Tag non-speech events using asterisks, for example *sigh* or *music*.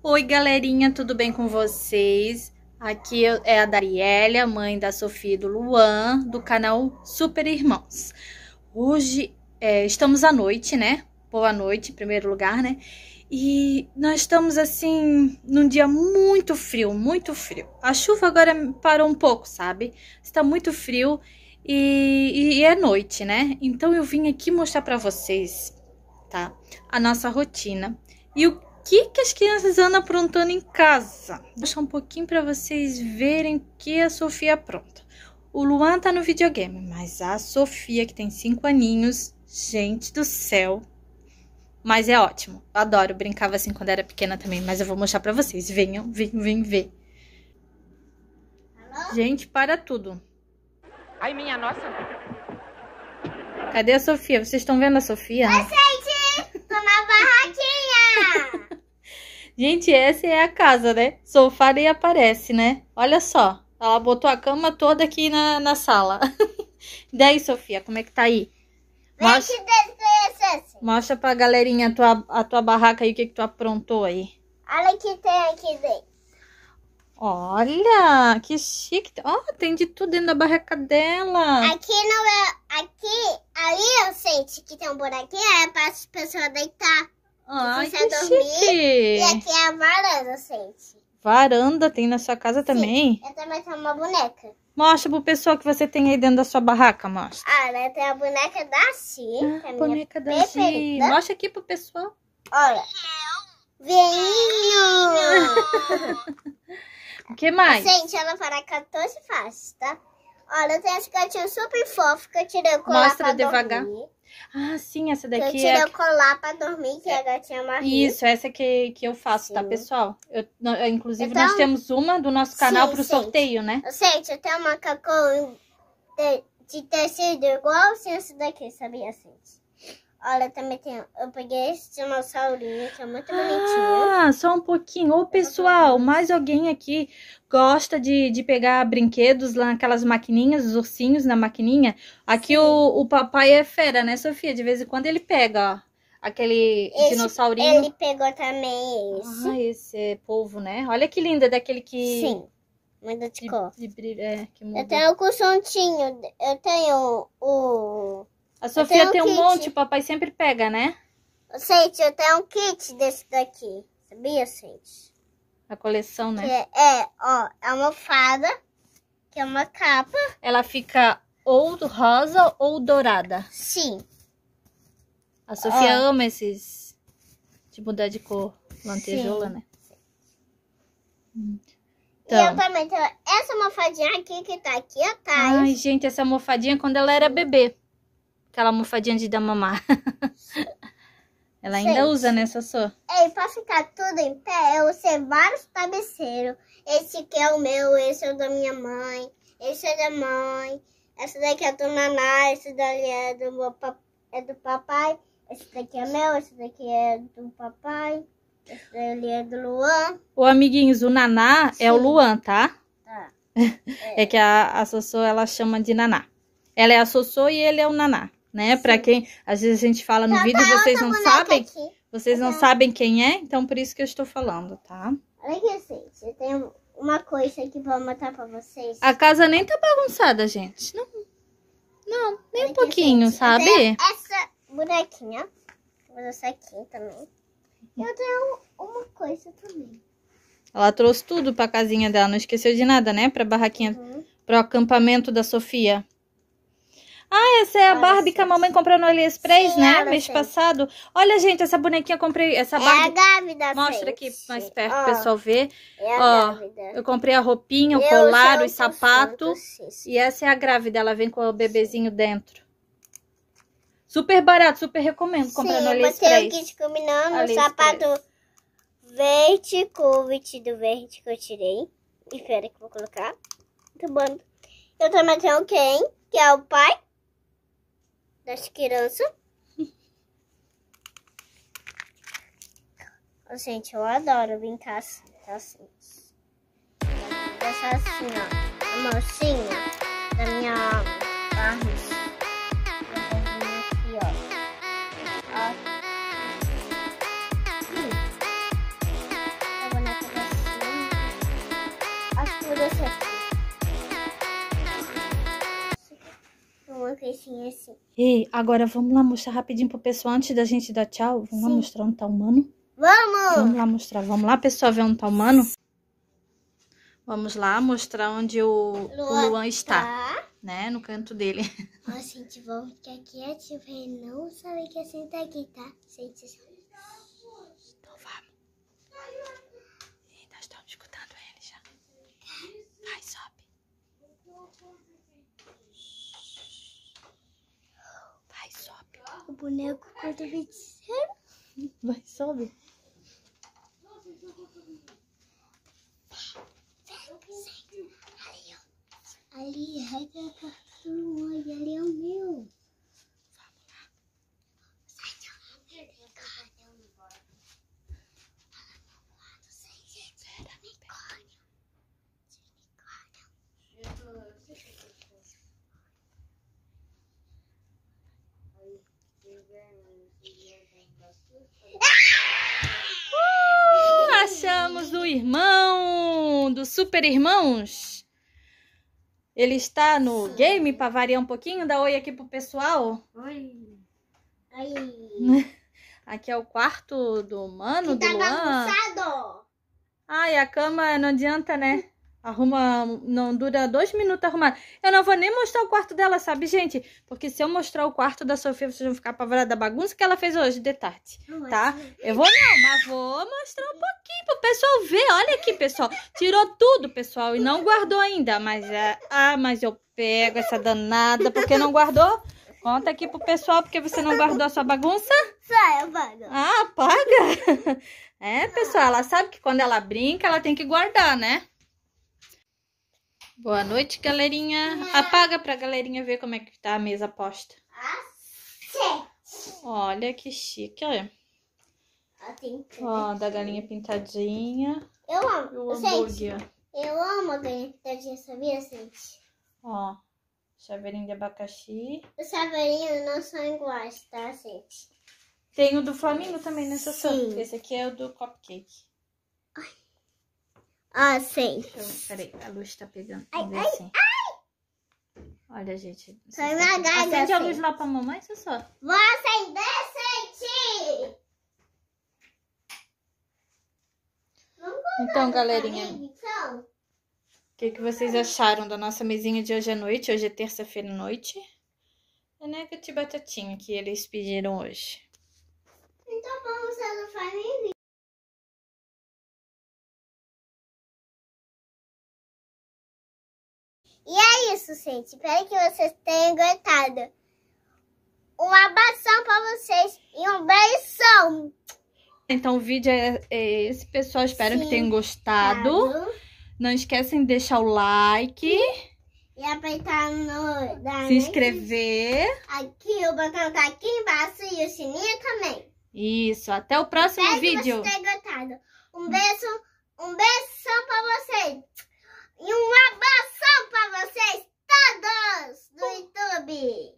Oi, galerinha, tudo bem com vocês? Aqui é a Dariela, mãe da Sofia e do Luan, do canal Super Irmãos. Hoje é, estamos à noite, né? Boa noite, em primeiro lugar, né? E nós estamos assim num dia muito frio, muito frio. A chuva agora parou um pouco, sabe? Está muito frio e, e é noite, né? Então eu vim aqui mostrar para vocês, tá? A nossa rotina e o que, que as crianças andam aprontando em casa. Vou deixar um pouquinho para vocês verem que a Sofia apronta. O Luan tá no videogame, mas a Sofia, que tem 5 aninhos, gente do céu. Mas é ótimo. Eu adoro, brincava assim quando era pequena também, mas eu vou mostrar para vocês. Venham, venham, venham ver. Gente, para tudo. Ai, minha nossa. Cadê a Sofia? Vocês estão vendo a Sofia? Né? Gente, essa é a casa, né? Sofá e aparece, né? Olha só. Ela botou a cama toda aqui na, na sala. *laughs* Daí, Sofia, como é que tá aí? Mostra, assim. mostra pra galerinha a tua, a tua barraca aí, o que, que tu aprontou aí. Olha o que tem aqui dentro. Olha, que chique. Ó, oh, tem de tudo dentro da barraca dela. Aqui não é... Aqui, ali eu sei que tem um buraquinho, é para as pessoas deitar. Ah, ai, você dormir. Chique. E aqui é a varanda, gente. Varanda tem na sua casa Sim, também? Eu também tenho uma boneca. Mostra pro pessoal que você tem aí dentro da sua barraca, mostra. Ah, né? Tem a boneca da Xi. É ah, boneca da Xi. Mostra aqui pro pessoal. Olha. Veinho! *laughs* o que mais? Gente, ela fará 14 faixas, tá? Olha, tem essa gatinha super fofa que eu tirei colar Mostra devagar. Dormir. Ah, sim, essa daqui que eu tirei é... colar pra dormir, que é a gatinha Marie. Isso, essa que, que eu faço, tá, sim. tá, pessoal? Eu, inclusive, então... nós temos uma do nosso canal sim, pro sorteio, né? Gente, eu tenho uma cacau de, de tecido igual assim, essa daqui, sabia, gente? Olha, também tem. Eu peguei esse dinossaurinho que é muito ah, bonitinho. Ah, só um pouquinho. Ô, pessoal, mais alguém aqui gosta de, de pegar brinquedos lá naquelas maquininhas, os ursinhos na maquininha? Aqui o, o papai é fera, né, Sofia? De vez em quando ele pega, ó. Aquele esse, dinossaurinho. Ele pegou também esse. Ah, esse é polvo, né? Olha que linda, é daquele que. Sim. Muda de, de cor. De, é, que muda. Eu tenho o cursuntinho. Eu tenho o. A Sofia tem um, um monte, o papai sempre pega, né? Sente, eu tenho um kit desse daqui. Sabia, Sente? A coleção, né? Que é, é ó, é uma fada, que é uma capa. Ela fica ou rosa ou dourada. Sim. A Sofia ama esses de mudar de cor, lantejola, Sim. né? Então. E eu então. também tenho essa almofadinha aqui que tá aqui atrás. Ai, gente, essa almofadinha quando ela era bebê. Aquela almofadinha de dar mamar. *laughs* Ela ainda Gente, usa, né, Sossô? Ei, pra ficar tudo em pé, eu usei vários cabeceiros. Esse aqui é o meu, esse é o da minha mãe, esse é da mãe, esse daqui é do naná, esse daqui é do, meu, é do papai, esse daqui é meu, esse daqui é do papai, esse é do Luan. Ô, amiguinhos, o naná Sim. é o Luan, tá? Tá. Ah, *laughs* é. é, que a, a Sossô, ela chama de naná. Ela é a Sossô e ele é o naná né? Para quem às vezes a gente fala no vídeo e vocês não sabem, aqui. vocês não uhum. sabem quem é, então por isso que eu estou falando, tá? Olha aqui, gente, eu tenho uma coisa que vou mostrar para vocês. A casa nem tá bagunçada, gente. Não. Não, nem um pouquinho, gente, sabe? essa bonequinha. Vou essa aqui também. Eu tenho uma coisa também. Ela trouxe tudo pra casinha dela, não esqueceu de nada, né? Pra barraquinha, uhum. pro acampamento da Sofia. Ah, essa é a Barbie que a mamãe comprou no AliExpress, Sim, né? Mês passado. Olha, gente, essa bonequinha eu comprei. Essa é Barbie. É a grávida Mostra aqui mais perto para o pessoal ver. É Ó, grávida. eu comprei a roupinha, o colar, os sapatos. E essa é a grávida. Ela vem com o bebezinho Sim. dentro. Super barato, super recomendo comprar Sim, no AliExpress. Sim, botei o kit combinando, sapato verde com o vestido verde que eu tirei. Espera que eu vou colocar. Muito bom. Eu também tenho o Ken, que é o pai das crianças. Gente, eu adoro brincar assim. assim. assim, ó. A mocinha da minha barriga. bonitinho assim. E agora vamos lá mostrar rapidinho pro pessoal antes da gente dar tchau. Vamos Sim. lá mostrar um tal mano? Vamos! Vamos lá mostrar. Vamos lá, pessoal, ver um tal mano? Vamos lá mostrar onde o Luan, o Luan está. Tá. Né? No canto dele. *laughs* Ó, gente, vamos ficar ele não que a gente tá aqui, tá? Gente, então vamos. boneco quando o Vai, sobe. Ali, regra pra sua, ali é o meu. irmão, do Super Irmãos. Ele está no game para variar um pouquinho. Dá oi aqui pro pessoal. Oi. Oi. *laughs* Aqui é o quarto do mano, que tá do tá Luan. bagunçado. Ai, a cama não adianta, né? Arruma. Não dura dois minutos arrumar. Eu não vou nem mostrar o quarto dela, sabe, gente? Porque se eu mostrar o quarto da Sofia, vocês vão ficar apavorados da bagunça que ela fez hoje de tarde. Tá? Eu vou não, mas vou mostrar um pouquinho pro pessoal ver. Olha aqui, pessoal. Tirou tudo, pessoal, e não guardou ainda. Mas é. Ah, mas eu pego essa danada porque não guardou. Conta aqui pro pessoal porque você não guardou a sua bagunça. Só eu pago. Ah, paga? *laughs* É, pessoal, ela sabe que quando ela brinca, ela tem que guardar, né? Boa noite, galerinha. Apaga pra galerinha ver como é que tá a mesa posta. Olha que chique, olha. Ó, da galinha pintadinha. Eu amo. E o hambúrguer. eu amo a galinha pintadinha, sabia, gente? Ó, chaveirinho de abacaxi. O chaveirinho não são iguais, tá, gente? Tem o do Flamingo também nessa né, Sim. Santa. Esse aqui é o do cupcake. Ai. Ah, sim. Então, peraí, a luz tá pegando. Ai, ai, assim. ai! Olha, gente. Foi uma gaga, Acende a luz lá pra mamãe, Sussô? Vou acender, gente! Então, galerinha. Então? O que, que vocês acharam da nossa mesinha de hoje à noite? Hoje é terça-feira à noite. É nega né, de batatinha que eles pediram hoje. Então vamos lá no família. E é isso, gente. Espero que vocês tenham gostado. Um abração para vocês e um beijão. Então o vídeo é esse, pessoal. Espero Sim, que tenham gostado. Claro. Não esquecem de deixar o like. E... apertar no... Da se inscrever. Aqui, o botão tá aqui embaixo e o sininho também. Isso, até o próximo Espero vídeo. Que vocês tenham gostado. Um beijo, um beijão para vocês. E um abraço para vocês todos do YouTube.